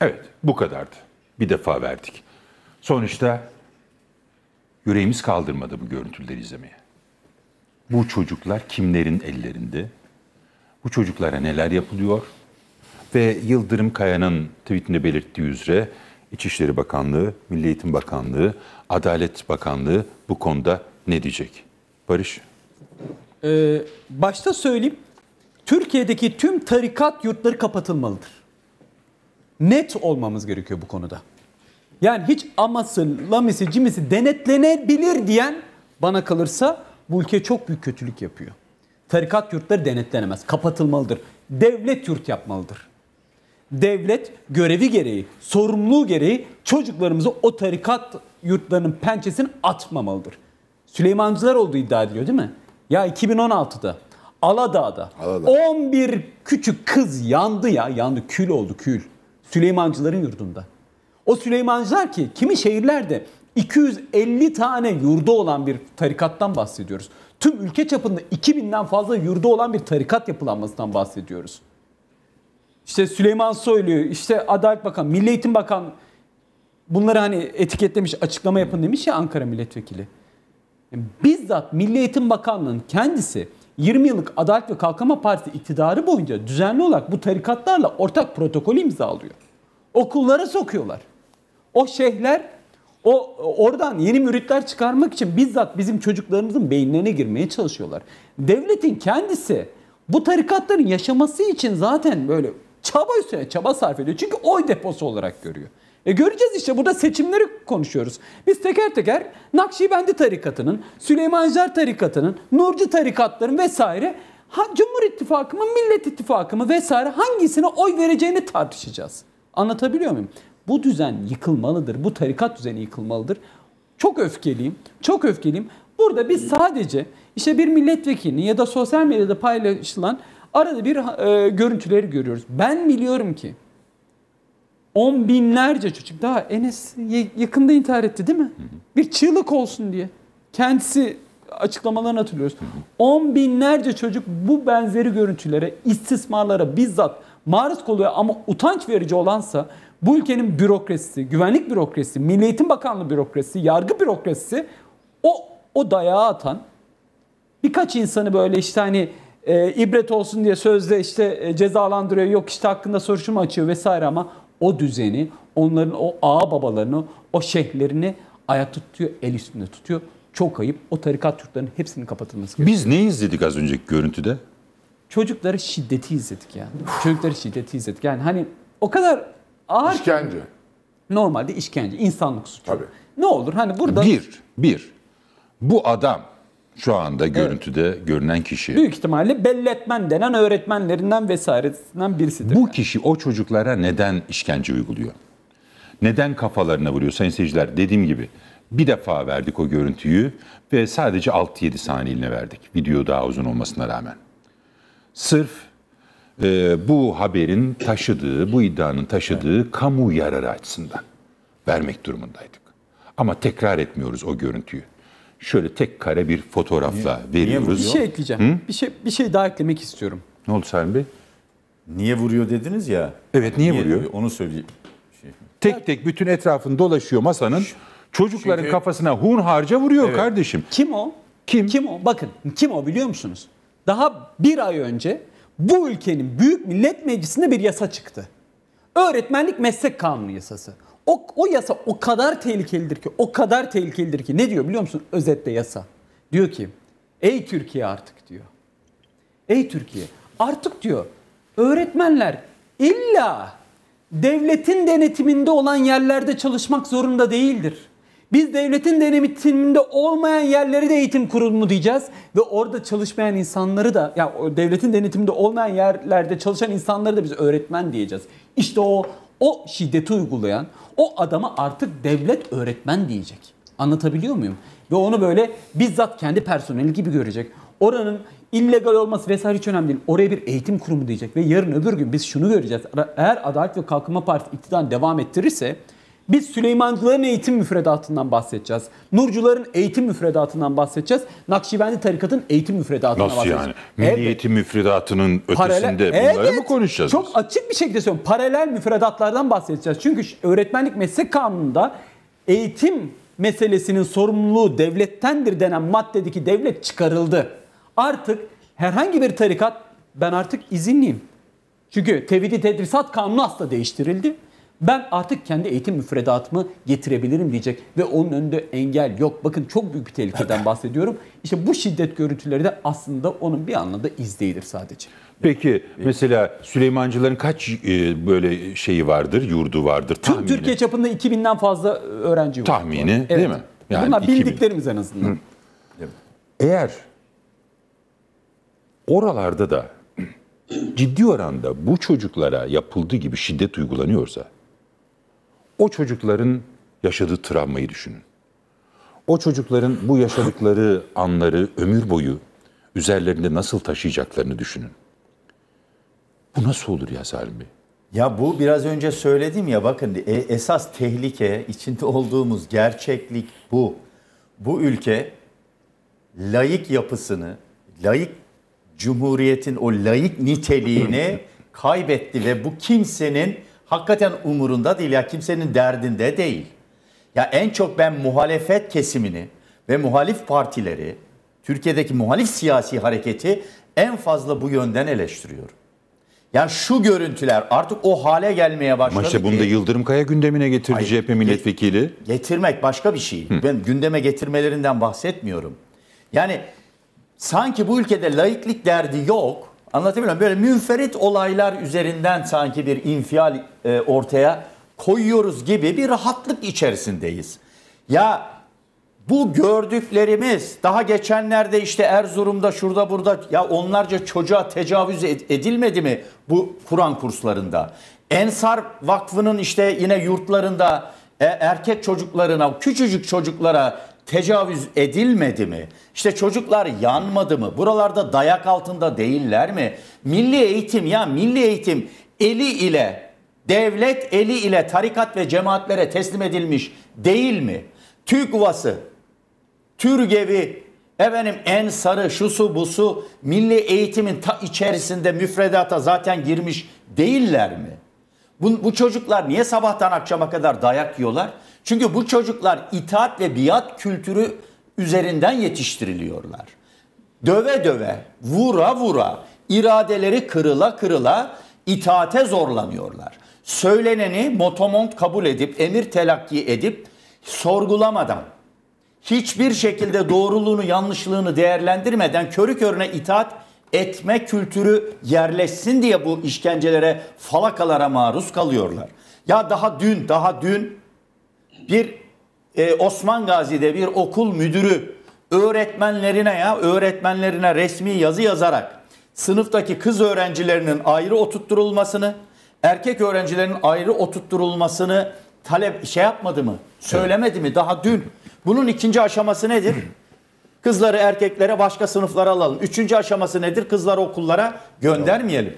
Evet, bu kadardı. Bir defa verdik. Sonuçta yüreğimiz kaldırmadı bu görüntüleri izlemeye. Bu çocuklar kimlerin ellerinde? Bu çocuklara neler yapılıyor? Ve Yıldırım Kaya'nın tweetinde belirttiği üzere İçişleri Bakanlığı, Milli Eğitim Bakanlığı, Adalet Bakanlığı bu konuda ne diyecek? Barış. Ee, başta söyleyeyim, Türkiye'deki tüm tarikat yurtları kapatılmalıdır net olmamız gerekiyor bu konuda. Yani hiç aması, lamisi, cimisi denetlenebilir diyen bana kalırsa bu ülke çok büyük kötülük yapıyor. Tarikat yurtları denetlenemez, kapatılmalıdır. Devlet yurt yapmalıdır. Devlet görevi gereği, sorumluluğu gereği çocuklarımızı o tarikat yurtlarının pençesine atmamalıdır. Süleymancılar olduğu iddia ediliyor değil mi? Ya 2016'da Aladağ'da Aladağ. 11 küçük kız yandı ya, yandı kül oldu kül. Süleymancıların yurdunda. O Süleymancılar ki kimi şehirlerde 250 tane yurdu olan bir tarikattan bahsediyoruz. Tüm ülke çapında 2000'den fazla yurdu olan bir tarikat yapılanmasından bahsediyoruz. İşte Süleyman Soylu, işte Adalet Bakan, Milli Eğitim Bakan bunları hani etiketlemiş, açıklama yapın demiş ya Ankara Milletvekili. Yani bizzat Milli Eğitim Bakanlığı'nın kendisi 20 yıllık Adalet ve Kalkınma Partisi iktidarı boyunca düzenli olarak bu tarikatlarla ortak protokolü imzalıyor. Okullara sokuyorlar. O şeyhler o oradan yeni müritler çıkarmak için bizzat bizim çocuklarımızın beyinlerine girmeye çalışıyorlar. Devletin kendisi bu tarikatların yaşaması için zaten böyle Çaba üstüne çaba sarf ediyor. Çünkü oy deposu olarak görüyor. E göreceğiz işte burada seçimleri konuşuyoruz. Biz teker teker Nakşibendi tarikatının, Süleymancılar tarikatının, Nurcu tarikatların vesaire ha, Cumhur İttifakı mı, Millet İttifakı mı vesaire hangisine oy vereceğini tartışacağız. Anlatabiliyor muyum? Bu düzen yıkılmalıdır. Bu tarikat düzeni yıkılmalıdır. Çok öfkeliyim. Çok öfkeliyim. Burada biz sadece işte bir milletvekilinin ya da sosyal medyada paylaşılan Arada bir e, görüntüleri görüyoruz. Ben biliyorum ki on binlerce çocuk daha Enes yakında intihar etti değil mi? Bir çığlık olsun diye. Kendisi açıklamalarını hatırlıyoruz. On binlerce çocuk bu benzeri görüntülere, istismarlara bizzat maruz kalıyor ama utanç verici olansa bu ülkenin bürokrasisi, güvenlik bürokrasisi, Milli Eğitim Bakanlığı bürokrasisi, yargı bürokrasisi o o dayağı atan birkaç insanı böyle işte hani e, ibret olsun diye sözde işte e, cezalandırıyor, yok işte hakkında soruşturma açıyor vesaire ama o düzeni, onların o ağa babalarını, o şeyhlerini ayakta tutuyor, el üstünde tutuyor. Çok ayıp. O tarikat Türklerinin hepsinin kapatılması gerekiyor. Biz ne izledik az önceki görüntüde? Çocukları şiddeti izledik yani. Çocukları şiddeti izledik. Yani hani o kadar ağır İşkence. Ki, normalde işkence, insanlık suçu. Tabii. Ne olur hani burada... Bir, bir. Bu adam şu anda görüntüde evet. görünen kişi. Büyük ihtimalle belletmen denen öğretmenlerinden vesairesinden birisidir. Bu kişi o çocuklara neden işkence uyguluyor? Neden kafalarına vuruyor sayın seyirciler? Dediğim gibi bir defa verdik o görüntüyü ve sadece 6-7 saniyeline verdik. Video daha uzun olmasına rağmen. Sırf e, bu haberin taşıdığı, bu iddianın taşıdığı evet. kamu yararı açısından vermek durumundaydık. Ama tekrar etmiyoruz o görüntüyü şöyle tek kare bir fotoğrafla niye, veriyoruz. Niye bir şey ekleyeceğim. Hı? Bir şey bir şey daha eklemek istiyorum. Ne oldu Salim Bey? Niye vuruyor dediniz ya. Evet niye, niye vuruyor? vuruyor? Onu söyleyeyim. Şey. Tek tek bütün etrafını dolaşıyor masanın. Çocukların Çünkü... kafasına hun harca vuruyor evet. kardeşim. Kim o? Kim? Kim o? Bakın kim o biliyor musunuz? Daha bir ay önce bu ülkenin Büyük Millet Meclisi'nde bir yasa çıktı. Öğretmenlik meslek kanunu yasası. O, o yasa o kadar tehlikelidir ki, o kadar tehlikelidir ki. Ne diyor biliyor musun? Özetle yasa. Diyor ki, ey Türkiye artık diyor. Ey Türkiye artık diyor öğretmenler illa devletin denetiminde olan yerlerde çalışmak zorunda değildir. Biz devletin denetiminde olmayan yerleri de eğitim kurumu diyeceğiz ve orada çalışmayan insanları da ya devletin denetiminde olmayan yerlerde çalışan insanları da biz öğretmen diyeceğiz. İşte o o şiddeti uygulayan o adama artık devlet öğretmen diyecek. Anlatabiliyor muyum? Ve onu böyle bizzat kendi personeli gibi görecek. Oranın illegal olması vesaire hiç önemli değil. Oraya bir eğitim kurumu diyecek ve yarın öbür gün biz şunu göreceğiz. Eğer Adalet ve Kalkınma Partisi iktidarını devam ettirirse biz Süleymancıların eğitim müfredatından bahsedeceğiz. Nurcuların eğitim müfredatından bahsedeceğiz. Nakşibendi tarikatın eğitim müfredatından Nasıl bahsedeceğiz. yani? Milli evet. eğitim müfredatının Paralel, ötesinde bunlara evet, mı konuşacağız? Çok biz? açık bir şekilde söylüyorum. Paralel müfredatlardan bahsedeceğiz. Çünkü öğretmenlik meslek kanununda eğitim meselesinin sorumluluğu devlettendir denen maddedeki devlet çıkarıldı. Artık herhangi bir tarikat ben artık izinliyim. Çünkü tevhidi tedrisat kanunu asla değiştirildi. Ben artık kendi eğitim müfredatımı getirebilirim diyecek ve onun önünde engel yok. Bakın çok büyük bir tehlikeden bahsediyorum. İşte bu şiddet görüntüleri de aslında onun bir anlamda izleyidir sadece. Peki mesela Süleymancıların kaç e, böyle şeyi vardır, yurdu vardır tahmini? Tüm Türkiye çapında 2000'den fazla öğrenci var. Tahmini evet. değil mi? Yani Bunlar 2000. bildiklerimiz en azından. Eğer oralarda da ciddi oranda bu çocuklara yapıldığı gibi şiddet uygulanıyorsa o çocukların yaşadığı travmayı düşünün. O çocukların bu yaşadıkları anları ömür boyu üzerlerinde nasıl taşıyacaklarını düşünün. Bu nasıl olur ya Salim Bey? Ya bu biraz önce söyledim ya bakın e, esas tehlike içinde olduğumuz gerçeklik bu. Bu ülke layık yapısını, layık cumhuriyetin o layık niteliğini kaybetti ve bu kimsenin hakikaten umurunda değil ya kimsenin derdinde değil. Ya en çok ben muhalefet kesimini ve muhalif partileri, Türkiye'deki muhalif siyasi hareketi en fazla bu yönden eleştiriyorum. Yani şu görüntüler artık o hale gelmeye başladı. Ama işte bunu da Yıldırım Kaya gündemine getirdi Hayır, CHP milletvekili. Getirmek başka bir şey. Hı. Ben gündeme getirmelerinden bahsetmiyorum. Yani sanki bu ülkede laiklik derdi yok. Anlatabiliyor muyum? Böyle münferit olaylar üzerinden sanki bir infial e, ortaya koyuyoruz gibi bir rahatlık içerisindeyiz. Ya bu gördüklerimiz daha geçenlerde işte Erzurum'da şurada burada ya onlarca çocuğa tecavüz edilmedi mi bu Kur'an kurslarında? Ensar Vakfı'nın işte yine yurtlarında e, erkek çocuklarına, küçücük çocuklara tecavüz edilmedi mi? İşte çocuklar yanmadı mı? Buralarda dayak altında değiller mi? Milli eğitim ya milli eğitim eli ile devlet eli ile tarikat ve cemaatlere teslim edilmiş değil mi? TÜGVA'sı, TÜRGEV'i, efendim Ensar'ı, şusu busu milli eğitimin ta içerisinde müfredata zaten girmiş değiller mi? Bu, bu çocuklar niye sabahtan akşama kadar dayak yiyorlar? Çünkü bu çocuklar itaat ve biat kültürü üzerinden yetiştiriliyorlar. Döve döve, vura vura, iradeleri kırıla kırıla itaate zorlanıyorlar. Söyleneni motomont kabul edip, emir telakki edip sorgulamadan, hiçbir şekilde doğruluğunu, yanlışlığını değerlendirmeden körü körüne itaat etme kültürü yerleşsin diye bu işkencelere, falakalara maruz kalıyorlar. Ya daha dün, daha dün bir e, Osman Gazi'de bir okul müdürü öğretmenlerine ya öğretmenlerine resmi yazı yazarak sınıftaki kız öğrencilerinin ayrı oturtturulmasını, erkek öğrencilerin ayrı oturtturulmasını talep şey yapmadı mı? Söylemedi mi? Daha dün. Bunun ikinci aşaması nedir? Kızları erkeklere başka sınıflara alalım. Üçüncü aşaması nedir? Kızları okullara göndermeyelim.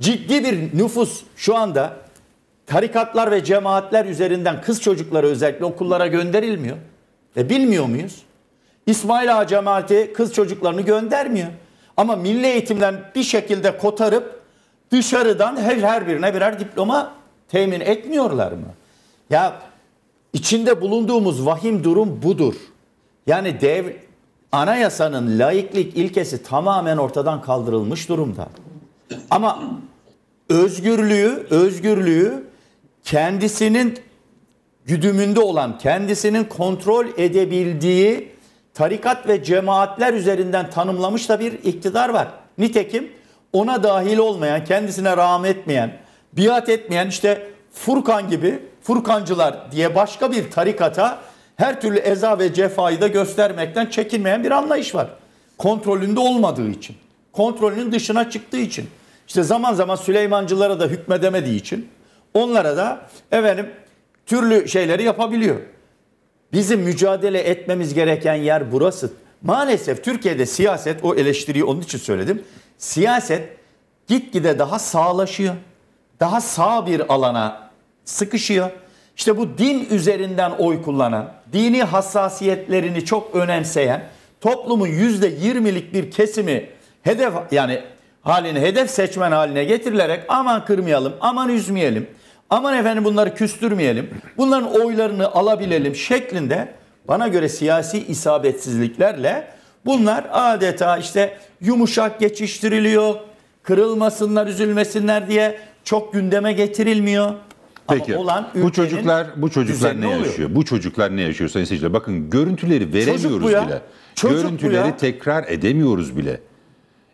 Ciddi bir nüfus şu anda tarikatlar ve cemaatler üzerinden kız çocukları özellikle okullara gönderilmiyor. E bilmiyor muyuz? İsmail Ağa cemaati kız çocuklarını göndermiyor. Ama milli eğitimden bir şekilde kotarıp dışarıdan her, her birine birer diploma temin etmiyorlar mı? Ya içinde bulunduğumuz vahim durum budur. Yani dev anayasanın laiklik ilkesi tamamen ortadan kaldırılmış durumda. Ama özgürlüğü, özgürlüğü kendisinin güdümünde olan, kendisinin kontrol edebildiği tarikat ve cemaatler üzerinden tanımlamış da bir iktidar var. Nitekim ona dahil olmayan, kendisine rağmen etmeyen, biat etmeyen işte Furkan gibi Furkancılar diye başka bir tarikata her türlü eza ve cefayı da göstermekten çekinmeyen bir anlayış var. Kontrolünde olmadığı için. Kontrolünün dışına çıktığı için. İşte zaman zaman Süleymancılara da hükmedemediği için onlara da efendim türlü şeyleri yapabiliyor. Bizim mücadele etmemiz gereken yer burası. Maalesef Türkiye'de siyaset o eleştiriyi onun için söyledim. Siyaset gitgide daha sağlaşıyor. Daha sağ bir alana sıkışıyor. İşte bu din üzerinden oy kullanan, dini hassasiyetlerini çok önemseyen, toplumun yüzde yirmilik bir kesimi hedef yani haline hedef seçmen haline getirilerek aman kırmayalım, aman üzmeyelim, aman efendim bunları küstürmeyelim, bunların oylarını alabilelim şeklinde bana göre siyasi isabetsizliklerle bunlar adeta işte yumuşak geçiştiriliyor, kırılmasınlar, üzülmesinler diye çok gündeme getirilmiyor. Peki. Ama olan bu çocuklar bu çocuklar ne yaşıyor? Oluyor. Bu çocuklar ne yaşıyor sayın seyirciler? Bakın görüntüleri veremiyoruz Çocuk bu ya. bile. Çocuk görüntüleri bu ya. tekrar edemiyoruz bile.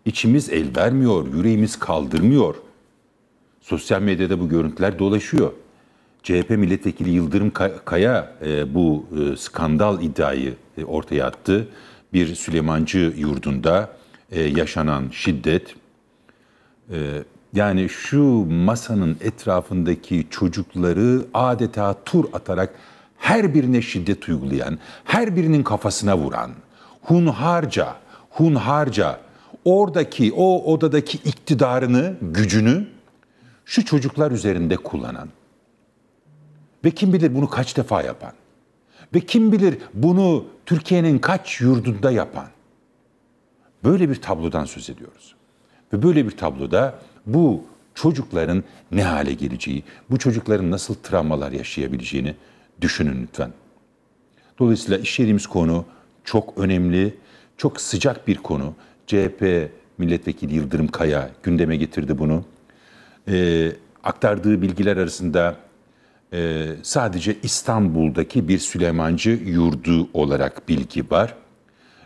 İçimiz el vermiyor, yüreğimiz kaldırmıyor. Sosyal medyada bu görüntüler dolaşıyor. CHP milletvekili Yıldırım Kaya e, bu e, skandal iddiayı e, ortaya attı. Bir Süleymancı yurdunda e, yaşanan şiddet e, yani şu masanın etrafındaki çocukları adeta tur atarak her birine şiddet uygulayan, her birinin kafasına vuran, hunharca, hunharca oradaki, o odadaki iktidarını, gücünü şu çocuklar üzerinde kullanan ve kim bilir bunu kaç defa yapan ve kim bilir bunu Türkiye'nin kaç yurdunda yapan böyle bir tablodan söz ediyoruz. Ve böyle bir tabloda bu çocukların ne hale geleceği, bu çocukların nasıl travmalar yaşayabileceğini düşünün lütfen. Dolayısıyla işlediğimiz konu çok önemli, çok sıcak bir konu. CHP Milletvekili Yıldırım Kaya gündeme getirdi bunu. Ee, aktardığı bilgiler arasında e, sadece İstanbul'daki bir Süleymancı yurdu olarak bilgi var.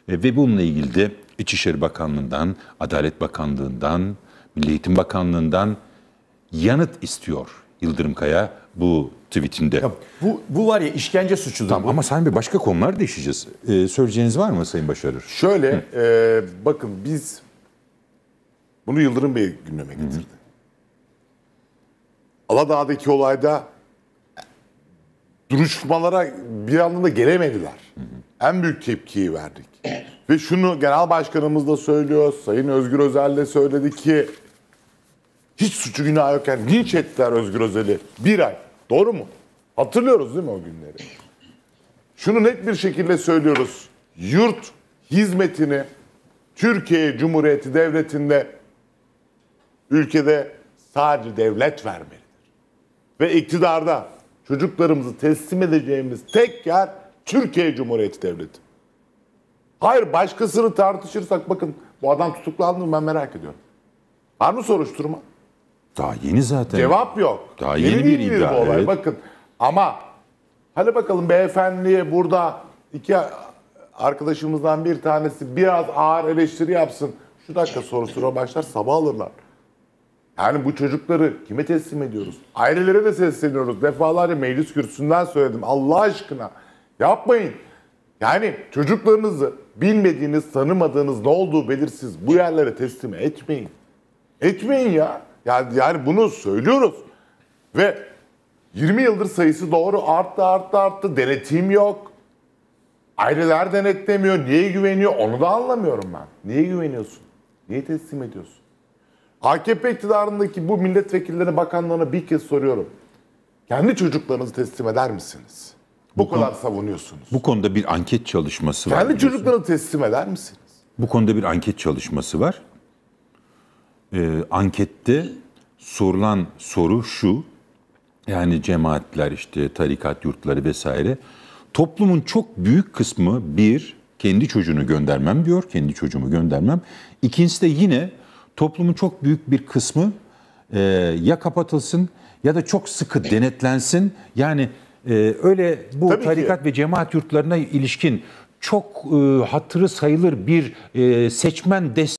E, ve bununla ilgili de İçişleri Bakanlığı'ndan, Adalet Bakanlığı'ndan, Milli Eğitim Bakanlığı'ndan yanıt istiyor Yıldırım Kaya bu tweetinde. Ya bu, bu var ya işkence suçudur. Tamam ama Sayın bir başka konular değişeceğiz. Ee, söyleyeceğiniz var mı Sayın Başarır? Şöyle e, bakın biz bunu Yıldırım Bey gündeme getirdi. Hı. Aladağ'daki olayda duruşmalara bir anlamda gelemediler. Hı hı. En büyük tepkiyi verdik. Ve şunu genel başkanımız da söylüyor, Sayın Özgür Özel de söyledi ki hiç suçu günah yokken linç ettiler Özgür Özel'i. Bir ay. Doğru mu? Hatırlıyoruz değil mi o günleri? Şunu net bir şekilde söylüyoruz. Yurt hizmetini Türkiye Cumhuriyeti Devleti'nde ülkede sadece devlet vermelidir. Ve iktidarda çocuklarımızı teslim edeceğimiz tek yer Türkiye Cumhuriyeti Devleti. Hayır başkasını tartışırsak bakın bu adam tutuklandı mı ben merak ediyorum. Var mı soruşturma? Daha yeni zaten. Cevap yok. Daha yeni, yeni bir iddia. Bu olay. Evet. Bakın ama hadi bakalım beyefendiye burada iki arkadaşımızdan bir tanesi biraz ağır eleştiri yapsın. Şu dakika sonra sıra başlar sabah alırlar. Yani bu çocukları kime teslim ediyoruz? Ailelere de sesleniyoruz. Defalarca meclis kürsüsünden söyledim. Allah aşkına yapmayın. Yani çocuklarınızı bilmediğiniz, tanımadığınız ne olduğu belirsiz bu yerlere teslim etmeyin. Etmeyin ya. Yani, yani bunu söylüyoruz. Ve 20 yıldır sayısı doğru arttı arttı arttı. Denetim yok. Aileler denetlemiyor. Niye güveniyor? Onu da anlamıyorum ben. Niye güveniyorsun? Niye teslim ediyorsun? AKP iktidarındaki bu milletvekillerine, bakanlarına bir kez soruyorum. Kendi çocuklarınızı teslim eder misiniz? Bu, bu kadar savunuyorsunuz. Bu konuda bir anket çalışması Kendi var. Kendi çocuklarını teslim eder misiniz? Bu konuda bir anket çalışması var e, ankette sorulan soru şu. Yani cemaatler işte tarikat yurtları vesaire. Toplumun çok büyük kısmı bir kendi çocuğunu göndermem diyor. Kendi çocuğumu göndermem. İkincisi de yine toplumun çok büyük bir kısmı e, ya kapatılsın ya da çok sıkı denetlensin. Yani e, öyle bu Tabii tarikat ki. ve cemaat yurtlarına ilişkin çok e, hatırı sayılır bir e, seçmen desteği